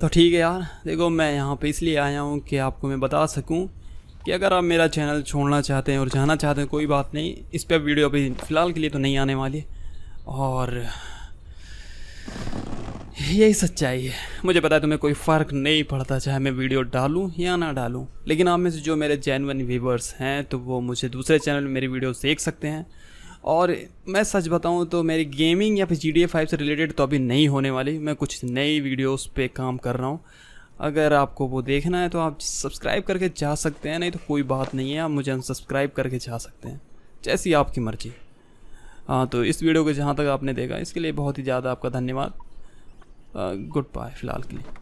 तो ठीक है यार देखो मैं यहाँ पे इसलिए आया हूँ कि आपको मैं बता सकूँ कि अगर आप मेरा चैनल छोड़ना चाहते हैं और जाना चाहते हैं कोई बात नहीं इस पर वीडियो अभी फ़िलहाल के लिए तो नहीं आने वाली और यही सच्चाई है मुझे पता है तुम्हें कोई फ़र्क नहीं पड़ता चाहे मैं वीडियो डालूं या ना डालूं लेकिन आप में से जो मेरे जैनवन व्यूवर्स हैं तो वो मुझे दूसरे चैनल में मेरी वीडियोस देख सकते हैं और मैं सच बताऊं तो मेरी गेमिंग या फिर जी डी फाइव से रिलेटेड तो अभी नहीं होने वाली मैं कुछ नई वीडियोस पे काम कर रहा हूं अगर आपको वो देखना है तो आप सब्सक्राइब करके जा सकते हैं नहीं तो कोई बात नहीं है आप मुझे अनसब्सक्राइब करके जा सकते हैं जैसी आपकी मर्ज़ी हाँ तो इस वीडियो को जहाँ तक आपने देखा इसके लिए बहुत ही ज़्यादा आपका धन्यवाद गुड बाय फ़िलहाल के लिए